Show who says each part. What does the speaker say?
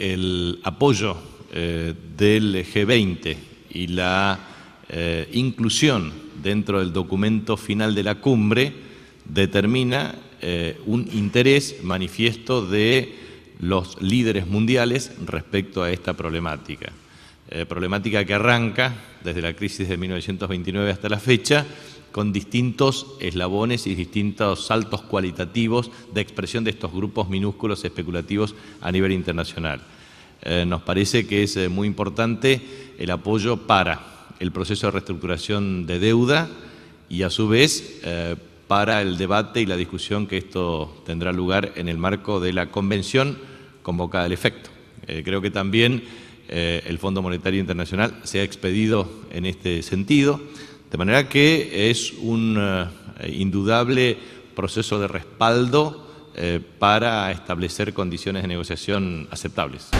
Speaker 1: el apoyo eh, del G20 y la eh, inclusión dentro del documento final de la cumbre determina eh, un interés manifiesto de los líderes mundiales respecto a esta problemática. Eh, problemática que arranca desde la crisis de 1929 hasta la fecha, con distintos eslabones y distintos saltos cualitativos de expresión de estos grupos minúsculos especulativos a nivel internacional. Eh, nos parece que es eh, muy importante el apoyo para el proceso de reestructuración de deuda y a su vez para el debate y la discusión que esto tendrá lugar en el marco de la convención convocada al efecto. creo que también eh, el Fondo Monetario Internacional se ha expedido en este sentido, de manera que es un eh, indudable proceso de respaldo eh, para establecer condiciones de negociación aceptables.